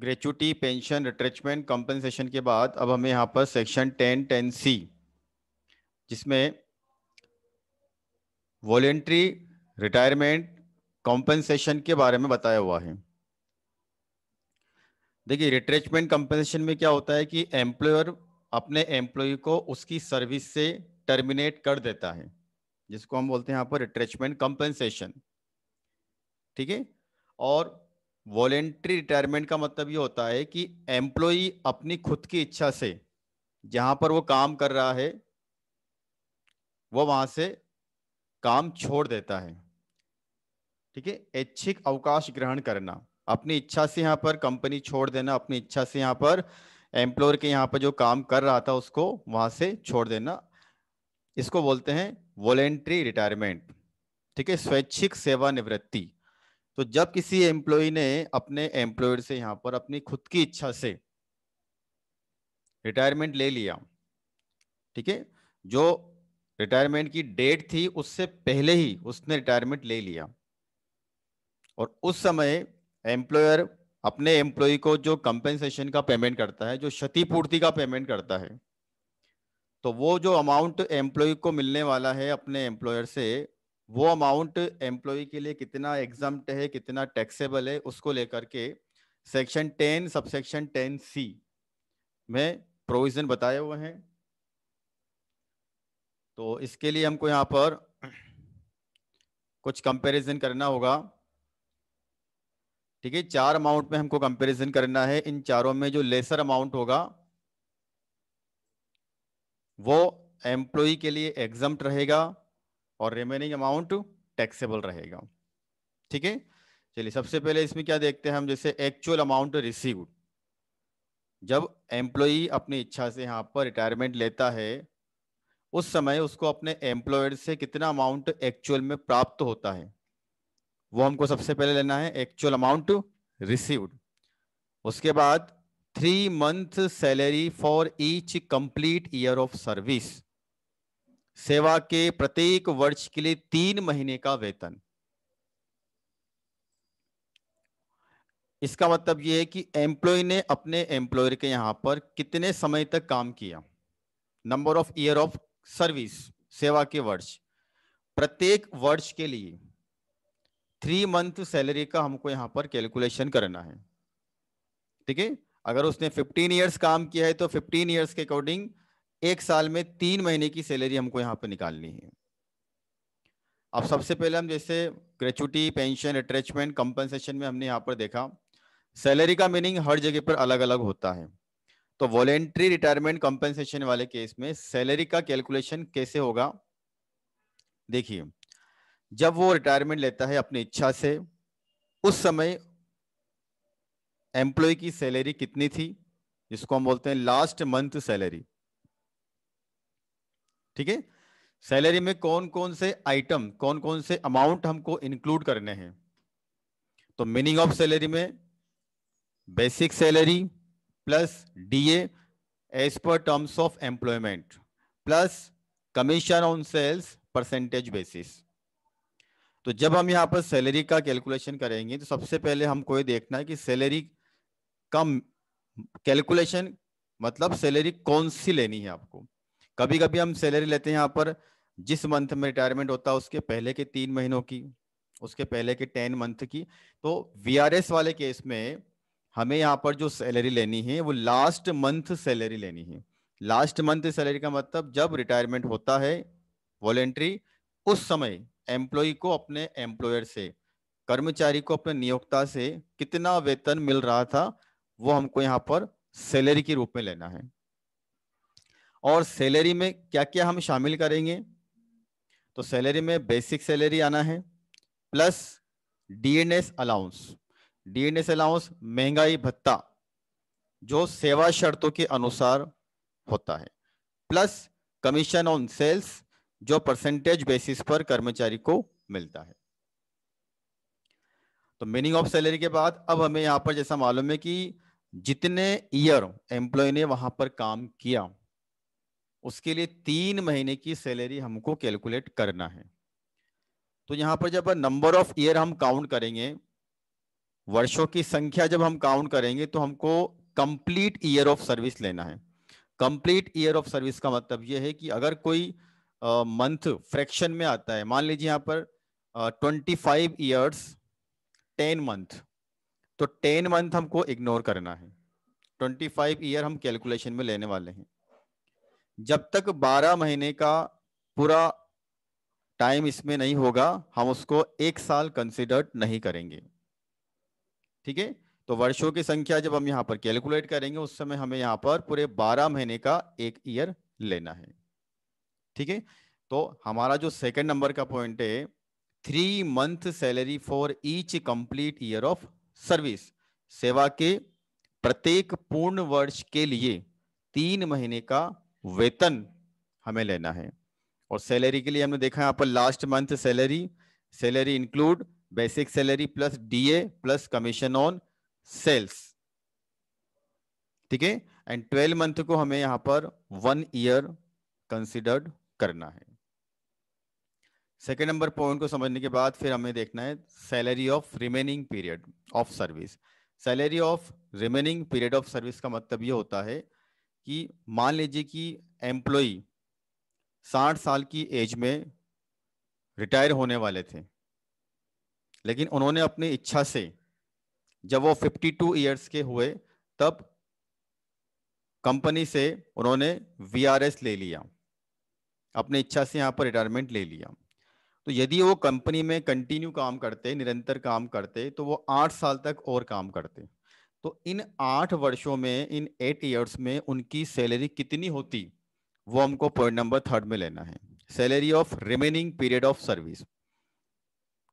Gratuity pension retrenchment compensation के बाद अब हमें यहाँ पर सेक्शन टेन टेन सी जिसमें वॉलेंट्री रिटायरमेंट कॉम्पनसेशन के बारे में बताया हुआ है देखिए रिट्रेचमेंट कंपनसेशन में क्या होता है कि एम्प्लॉयर अपने एम्प्लॉय को उसकी सर्विस से टर्मिनेट कर देता है जिसको हम बोलते हैं यहाँ पर रिट्रेचमेंट कंपनसेशन ठीक है और वॉलेंट्री रिटायरमेंट का मतलब ये होता है कि एम्प्लॉई अपनी खुद की इच्छा से जहां पर वो काम कर रहा है वो वहां से काम छोड़ देता है ठीक है ऐच्छिक अवकाश ग्रहण करना अपनी इच्छा से यहाँ पर कंपनी छोड़ देना अपनी इच्छा से यहाँ पर एम्प्लॉयर के यहाँ पर जो काम कर रहा था उसको वहां से छोड़ देना इसको बोलते हैं वॉलेंट्री रिटायरमेंट ठीक है स्वैच्छिक सेवानिवृत्ति तो जब किसी एम्प्लॉय ने अपने एम्प्लॉयर से यहाँ पर अपनी खुद की इच्छा से रिटायरमेंट ले लिया ठीक है जो रिटायरमेंट की डेट थी उससे पहले ही उसने रिटायरमेंट ले लिया और उस समय एम्प्लॉयर अपने एम्प्लॉय को जो कंपेंसेशन का पेमेंट करता है जो क्षतिपूर्ति का पेमेंट करता है तो वो जो अमाउंट एम्प्लॉय को मिलने वाला है अपने एम्प्लॉयर से वो अमाउंट एम्प्लॉय के लिए कितना एग्जाम है कितना टैक्सेबल है उसको लेकर के section ten sub section ten C में प्रोविजन बताए हुए हैं तो इसके लिए हमको यहाँ पर कुछ कंपैरिजन करना होगा ठीक है चार अमाउंट में हमको कंपैरिजन करना है इन चारों में जो लेसर अमाउंट होगा वो एम्प्लॉय के लिए एग्जाम रहेगा और रिमेनिंग अमाउंट टैक्सेबल रहेगा ठीक है चलिए सबसे पहले इसमें क्या देखते हैं हम जैसे एक्चुअल अमाउंट रिसीव्ड जब एम्प्लॉई अपनी इच्छा से यहाँ पर रिटायरमेंट लेता है उस समय उसको अपने एम्प्लॉयर से कितना अमाउंट एक्चुअल में प्राप्त होता है वो हमको सबसे पहले लेना है एक्चुअल अमाउंट रिसीव्ड उसके बाद three month salary for each complete year of service सेवा के प्रत्येक वर्ष के लिए तीन महीने का वेतन इसका मतलब यह है कि एम्प्लॉय ने अपने एम्प्लॉयर के यहां पर कितने समय तक काम किया number of year of service सेवा के वर्ष प्रत्येक वर्ष के लिए थ्री मंथ सैलरी का हमको यहां पर कैलकुलेशन करना है ठीक है अगर उसने 15 इयर्स काम किया है तो 15 इयर्स के अकॉर्डिंग एक साल में तीन महीने की सैलरी हमको यहाँ पर निकालनी है अब सबसे पहले हम जैसे ग्रेचुटी पेंशन अटैचमेंट कंपनसेशन में हमने यहाँ पर देखा सैलरी का मीनिंग हर जगह पर अलग अलग होता है तो वॉलेंट्री रिटायरमेंट कंपनसेशन वाले केस में सैलरी का कैलकुलेशन कैसे होगा देखिए जब वो रिटायरमेंट लेता है अपनी इच्छा से उस समय एम्प्लॉय की सैलरी कितनी थी जिसको हम बोलते हैं लास्ट मंथ सैलरी ठीक है सैलरी में कौन कौन से आइटम कौन कौन से अमाउंट हमको इंक्लूड करने हैं तो मीनिंग ऑफ सैलरी में basic salary plus D A as per terms of employment plus commission on sales percentage basis तो जब हम यहाँ पर सैलरी का कैलकुलेशन करेंगे तो सबसे पहले हमको ये देखना है कि सैलरी का कैलकुलेशन मतलब सैलरी कौन सी लेनी है आपको कभी कभी हम सैलरी लेते हैं यहाँ पर जिस मंथ में रिटायरमेंट होता है उसके पहले के तीन महीनों की उसके पहले के टेन मंथ की तो वी वाले केस में हमें यहाँ पर जो सैलरी लेनी है वो लास्ट मंथ सैलरी लेनी है लास्ट मंथ सैलरी का मतलब जब रिटायरमेंट होता है वॉलेंट्री उस समय एम्प्लॉय को अपने एम्प्लॉयर से कर्मचारी को अपने नियोक्ता से कितना वेतन मिल रहा था वो हमको यहाँ पर सैलरी के रूप में लेना है और सैलरी में क्या क्या हम शामिल करेंगे तो सैलरी में बेसिक सैलरी आना है plus dearness allowance dearness allowance महंगाई भत्ता जो सेवा शर्तों के अनुसार होता है प्लस कमीशन ऑन सेल्स जो परसेंटेज बेसिस पर कर्मचारी को मिलता है तो मीनिंग ऑफ सैलरी के बाद अब हमें यहां पर जैसा मालूम है कि जितने ईयर एम्प्लॉय ने वहां पर काम किया उसके लिए तीन महीने की सैलरी हमको कैलकुलेट करना है तो यहां पर जब नंबर ऑफ ईयर हम काउंट करेंगे वर्षों की संख्या जब हम काउंट करेंगे तो हमको कंप्लीट ईयर ऑफ सर्विस लेना है कंप्लीट ईयर ऑफ सर्विस का मतलब यह है कि अगर कोई मंथ uh, फ्रैक्शन में आता है मान लीजिए यहां पर twenty five years ten month तो टेन मंथ हमको इग्नोर करना है ट्वेंटी फाइव ईयर हम कैलकुलेशन में लेने वाले हैं जब तक 12 महीने का पूरा टाइम इसमें नहीं होगा हम उसको एक साल कंसिडर नहीं करेंगे ठीक है तो वर्षों की संख्या जब हम यहां पर कैलकुलेट करेंगे उस समय हमें यहां पर पूरे 12 महीने का एक ईयर लेना है ठीक है तो हमारा जो सेकंड नंबर का पॉइंट है three month salary for each complete year of service सेवा के प्रत्येक पूर्ण वर्ष के लिए तीन महीने का वेतन हमें लेना है और सैलरी के लिए हमने देखा है पर last month salary salary include basic salary plus D A plus commission on sales ठीक है एंड ट्वेल्व मंथ को हमें यहां पर वन ईयर कंसिडर्ड करना है सेकेंड नंबर पॉइंट को समझने के बाद फिर हमें देखना है salary of remaining period of service salary of remaining period of service का मतलब ये होता है कि मान लीजिए कि एम्प्लॉय साठ साल की एज में रिटायर होने वाले थे लेकिन उन्होंने अपनी इच्छा से जब वो 52 इयर्स के हुए तब कंपनी से उन्होंने वीआरएस ले लिया अपनी इच्छा से यहाँ पर रिटायरमेंट ले लिया तो यदि वो कंपनी में कंटिन्यू काम करते निरंतर काम करते तो वो आठ साल तक और काम करते तो इन आठ वर्षों में इन एट ईयर्स में उनकी सैलरी कितनी होती वो हमको पॉइंट नंबर थर्ड में लेना है salary of remaining period of service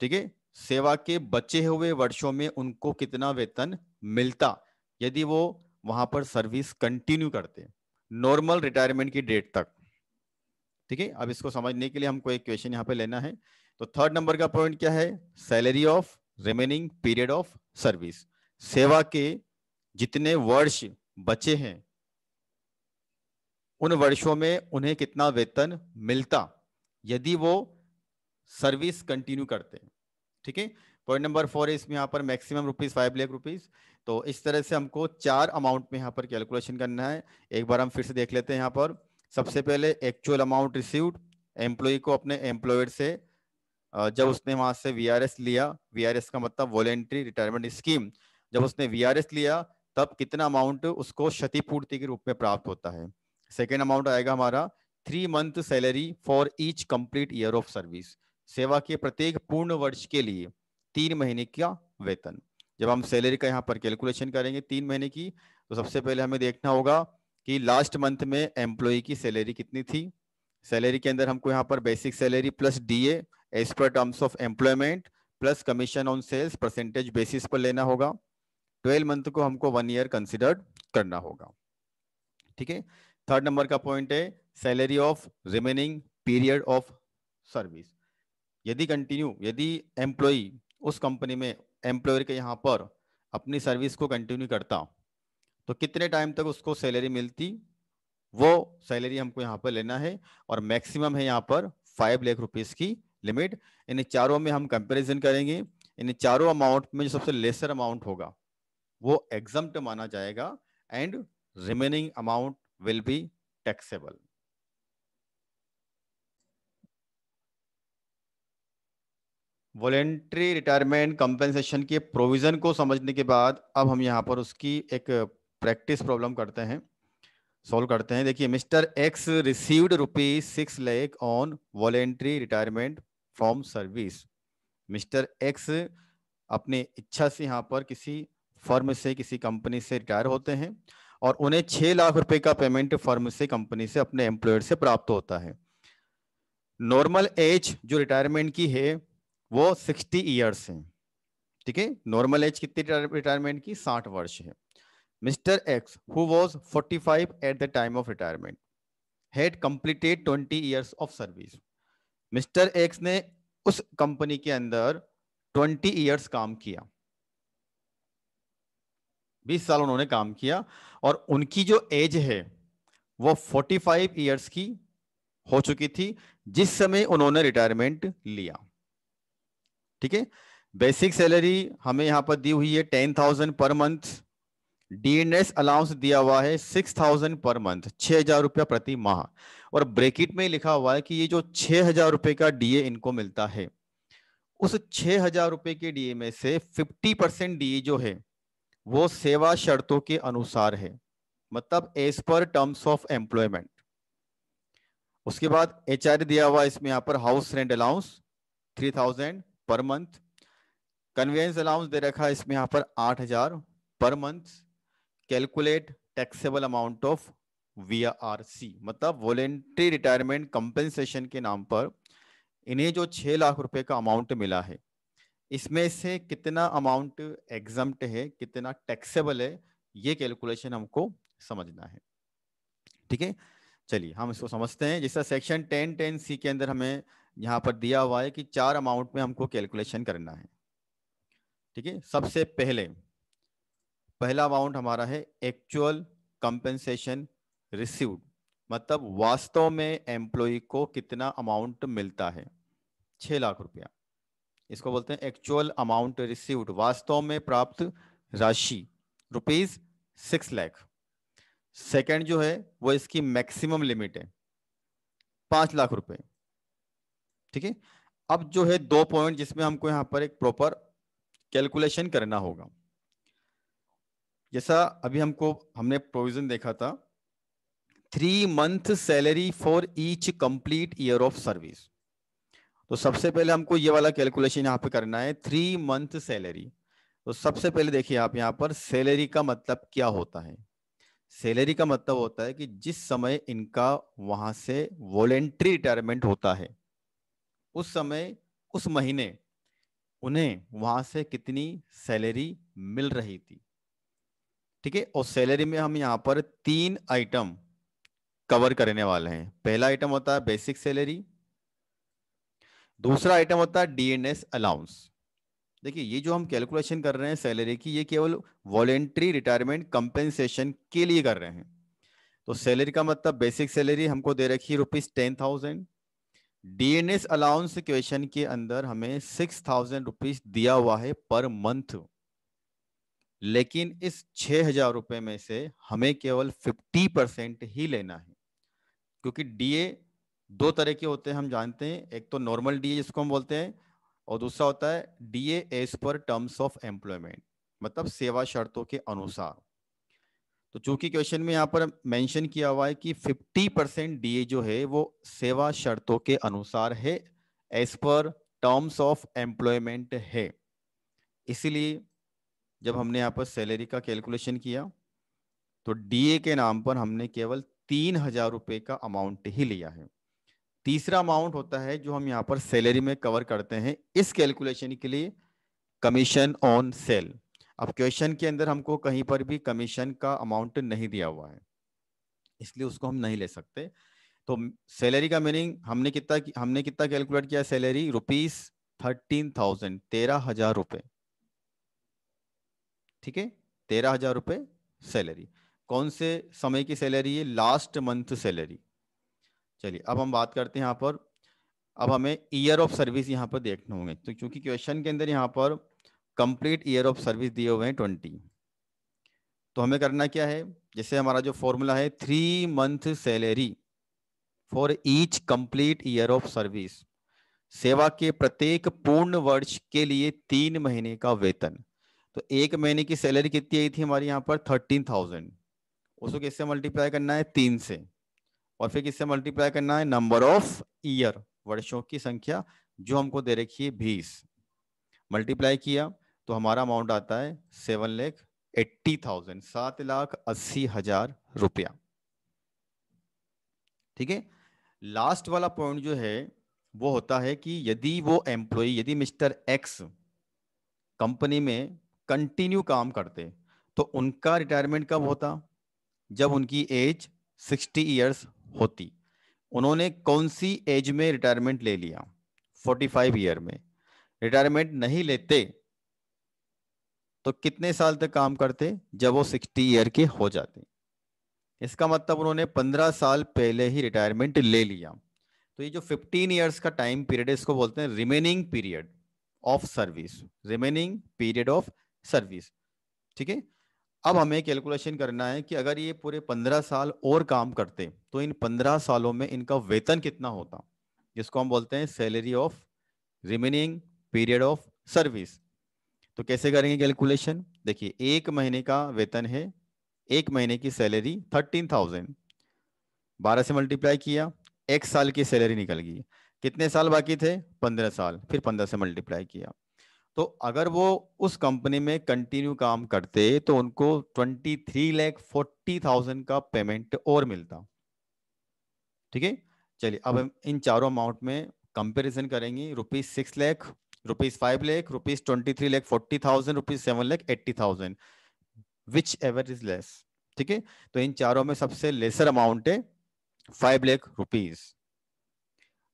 ठीक है सेवा के बचे हुए वर्षों में उनको कितना वेतन मिलता यदि वो वहां पर सर्विस कंटिन्यू करते नॉर्मल रिटायरमेंट की डेट तक ठीक है अब इसको समझने के लिए हमको एक क्वेश्चन यहाँ पे लेना है तो थर्ड नंबर का पॉइंट क्या है salary of remaining period of service सेवा के जितने वर्ष बचे हैं उन वर्षों में उन्हें कितना वेतन मिलता यदि वो सर्विस कंटिन्यू करते हैं ठीक है पॉइंट नंबर फोर इसमें यहाँ पर maximum rupees five lakh rupees तो इस तरह से हमको चार अमाउंट में यहाँ पर कैलकुलेशन करना है एक बार हम फिर से देख लेते हैं यहाँ पर सबसे पहले एक्चुअल अमाउंट रिसीव्ड एम्प्लॉय को अपने एम्प्लॉयर से जब उसने वहां से वीआरएस लिया वीआरएस का मतलब वॉलेंट्री रिटायरमेंट स्कीम जब उसने वी लिया तब कितना अमाउंट उसको क्षतिपूर्ति के रूप में प्राप्त होता है सेकेंड अमाउंट आएगा हमारा three month salary for each complete year of service सेवा के प्रत्येक पूर्ण वर्ष के लिए तीन महीने का वेतन जब हम सैलरी का यहाँ पर कैलकुलेशन करेंगे तीन महीने की तो सबसे पहले हमें देखना होगा कि लास्ट मंथ में एम्प्लॉय की सैलरी कितनी थी सैलरी के अंदर हमको यहाँ पर basic salary plus D A as per terms of employment plus commission on sales percentage basis पर लेना होगा ट्वेल्व मंथ को हमको वन ईयर कंसिडर्ड करना होगा ठीक है थर्ड नंबर का पॉइंट है salary of remaining period of service यदि कंटिन्यू यदि एम्प्लॉय उस कंपनी में एम्प्लॉयर के यहाँ पर अपनी सर्विस को कंटिन्यू करता तो कितने टाइम तक उसको सैलरी मिलती वो सैलरी हमको यहाँ पर लेना है और मैक्सिमम है यहाँ पर फाइव लाख रुपीज़ की लिमिट इन चारों में हम कंपैरिजन करेंगे इन चारों अमाउंट में जो सबसे लेसर अमाउंट होगा वो एग्जाम माना जाएगा and remaining amount will be taxable voluntary retirement compensation के प्रोविज़न को समझने के बाद अब हम यहां पर उसकी एक प्रैक्टिस प्रॉब्लम करते हैं सॉल्व करते हैं देखिए mister X received rupees six lakh on voluntary retirement from service mister X अपने इच्छा से यहाँ पर किसी फर्म से किसी कंपनी से रिटायर होते हैं और उन्हें छह लाख रुपए का पेमेंट फर्म से कंपनी से अपने एम्प्लॉयर से प्राप्त होता है नॉर्मल एज जो रिटायरमेंट की है वो सिक्सटी ईयर्स है ठीक है नॉर्मल एज कितनी रिटायरमेंट की साठ वर्ष है mister X who was forty five at the time of retirement had completed twenty years of service mister X ने उस कंपनी के अंदर ट्वेंटी ईयर्स काम किया बीस साल उन्होंने काम किया और उनकी जो एज है वो फोर्टी फाइव ईयर्स की हो चुकी थी जिस समय उन्होंने रिटायरमेंट लिया ठीक है बेसिक सैलरी हमें यहां पर दी हुई है ten thousand per month dearness allowance दिया हुआ है सिक्स थाउजेंड पर मंथ छह हजार रुपया प्रति माह और ब्रेकिट में लिखा हुआ है कि ये जो छह हजार रुपए का डीए इनको मिलता है उस छह हजार रुपए के डीए में से फिफ्टी परसेंट डीए जो है वो सेवा शर्तों के अनुसार है मतलब as per terms of employment उसके बाद एच दिया हुआ इसमें यहाँ पर house rent allowance three thousand per month conveyance allowance दे रखा है इसमें यहाँ पर आठ हजार per month calculate taxable amount of V R C मतलब वॉलेंट्री रिटायरमेंट कंपेंसेशन के नाम पर इन्हें जो छह लाख रुपए का अमाउंट मिला है इसमें से कितना अमाउंट एग्जाम है कितना टैक्सेबल है ये कैलकुलेशन हमको समझना है ठीक है चलिए हम इसको समझते हैं जैसा सेक्शन टेन टेन सी के अंदर हमें यहाँ पर दिया हुआ है कि चार अमाउंट में हमको कैलकुलेशन करना है ठीक है सबसे पहले पहला अमाउंट हमारा है एक्चुअल कंपेंसेशन रिसीव्ड मतलब वास्तव में एम्प्लॉय को कितना अमाउंट मिलता है छह लाख रुपया इसको बोलते हैं एक्चुअल अमाउंट रिसीव्ड वास्तव में प्राप्त राशि रुपीज सिक्स लैख सेकेंड जो है वो इसकी मैक्सिमम लिमिट है पांच लाख रुपए ठीक है अब जो है दो पॉइंट जिसमें हमको यहां पर एक प्रॉपर कैलकुलेशन करना होगा जैसा अभी हमको हमने प्रोविजन देखा था three month salary for each complete year of service तो सबसे पहले हमको ये वाला कैलकुलेशन यहाँ पे करना है थ्री मंथ सैलरी तो सबसे पहले देखिए आप यहाँ पर सैलरी का मतलब क्या होता है सैलरी का मतलब होता है कि जिस समय इनका वहां से वॉलेंट्री रिटायरमेंट होता है उस समय उस महीने उन्हें वहां से कितनी सैलरी मिल रही थी ठीक है और सैलरी में हम यहाँ पर तीन आइटम कवर करने वाले हैं पहला आइटम होता है बेसिक सैलरी दूसरा आइटम होता है डीएनएस अलाउंस देखिए ये जो हम कैलकुलेशन कर रहे हैं सैलरी की ये केवल वॉलेंट्री रिटायरमेंट कंपेंसेशन के लिए कर रहे हैं तो सैलरी का मतलब बेसिक सैलरी हमको दे रखी है rupees ten thousand dearness allowance question के अंदर हमें सिक्स थाउजेंड रुपीज दिया हुआ है पर मंथ लेकिन इस छह हजार रुपए में से हमें केवल फिफ्टी परसेंट ही लेना है क्योंकि डीए दो तरह के होते हैं हम जानते हैं एक तो नॉर्मल डीए जिसको हम बोलते हैं और दूसरा होता है D A as per terms of employment मतलब सेवा शर्तों के अनुसार तो चूंकि क्वेश्चन में यहाँ पर मेंशन किया हुआ है कि 50 परसेंट डी जो है वो सेवा शर्तों के अनुसार है as per terms of employment है इसीलिए जब हमने यहाँ पर सैलरी का कैलकुलेशन किया तो डीए के नाम पर हमने केवल तीन हजार रुपये का अमाउंट ही लिया है तीसरा अमाउंट होता है जो हम यहाँ पर सैलरी में कवर करते हैं इस कैलकुलेशन के लिए कमीशन ऑन सेल अब क्वेश्चन के अंदर हमको कहीं पर भी कमीशन का अमाउंट नहीं दिया हुआ है इसलिए उसको हम नहीं ले सकते तो सैलरी का मीनिंग हमने कितना हमने कितना कैलकुलेट किया सैलरी रुपीज थर्टीन थाउजेंड तेरह हजार रुपये ठीक है तेरह हजार रुपये सैलरी कौन से समय की सैलरी है लास्ट मंथ सैलरी चलिए अब हम बात करते हैं यहाँ पर अब हमें ईयर ऑफ सर्विस यहाँ पर देखने होंगे तो क्योंकि क्वेश्चन के अंदर यहाँ पर कंप्लीट ईयर ऑफ सर्विस दिए हुए हैं ट्वेंटी तो हमें करना क्या है जैसे हमारा जो फॉर्मूला है three month salary for each complete year of service सेवा के प्रत्येक पूर्ण वर्ष के लिए तीन महीने का वेतन तो एक महीने की सैलरी कितनी आई थी हमारी यहाँ पर थर्टीन थाउजेंड उसको कैसे मल्टीप्लाई करना है तीन से और फिर किससे मल्टीप्लाई करना है नंबर ऑफ ईयर वर्षों की संख्या जो हमको दे रखी है बीस मल्टीप्लाई किया तो हमारा अमाउंट आता है सेवन लेख एट्टी थाउजेंड सात लाख अस्सी हजार रुपया ठीक है लास्ट वाला पॉइंट जो है वो होता है कि यदि वो एम्प्लॉय यदि मिस्टर एक्स कंपनी में कंटिन्यू काम करते तो उनका रिटायरमेंट कब होता जब उनकी एज सिक्सटी ईयर्स होती उन्होंने कौन सी एज में रिटायरमेंट ले लिया 45 ईयर में रिटायरमेंट नहीं लेते तो कितने साल तक काम करते जब वो 60 ईयर के हो जाते इसका मतलब उन्होंने 15 साल पहले ही रिटायरमेंट ले लिया तो ये जो 15 इयर्स का टाइम पीरियड है इसको बोलते हैं remaining period of service remaining period of service ठीक है अब हमें कैलकुलेशन करना है कि अगर ये पूरे पंद्रह साल और काम करते तो इन पंद्रह सालों में इनका वेतन कितना होता जिसको हम बोलते हैं salary of remaining period of service तो कैसे करेंगे कैलकुलेशन देखिए एक महीने का वेतन है एक महीने की सैलरी थर्टीन थाउजेंड बारह से मल्टीप्लाई किया एक साल की सैलरी निकल गई कितने साल बाकी थे पंद्रह साल फिर पंद्रह से मल्टीप्लाई किया तो अगर वो उस कंपनी में कंटिन्यू काम करते तो उनको twenty three lakh forty thousand का पेमेंट और मिलता ठीक है चलिए अब हम हम्म। इन चारों अमाउंट में कंपेरिजन करेंगे rupees six lakh rupees five lakh rupees twenty three lakh forty thousand rupees seven lakh eighty thousand whichever is less ठीक है तो इन चारों में सबसे लेसर अमाउंट है फाइव लैख रुपीज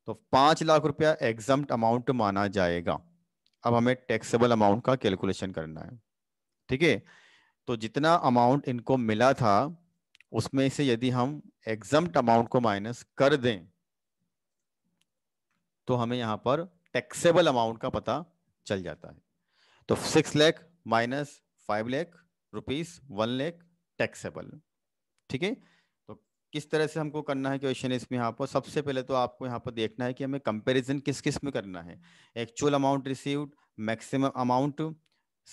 तो पांच लाख रुपया एग्जाम अमाउंट माना जाएगा अब हमें टैक्सेबल अमाउंट का कैलकुलेशन करना है ठीक है तो जितना अमाउंट इनको मिला था उसमें से यदि हम एग्जम्प्ट अमाउंट को माइनस कर दें तो हमें यहां पर टैक्सेबल अमाउंट का पता चल जाता है तो six lakh minus five lakh rupees one lakh taxable ठीक है किस तरह से हमको करना है क्वेश्चन इसमें यहाँ पर सबसे पहले तो आपको यहाँ पर देखना है कि हमें कंपैरिजन किस किस में करना है actual amount received maximum amount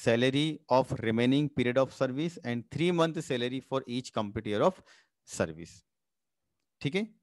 salary of remaining period of service and three month salary for each complete year of service ठीक है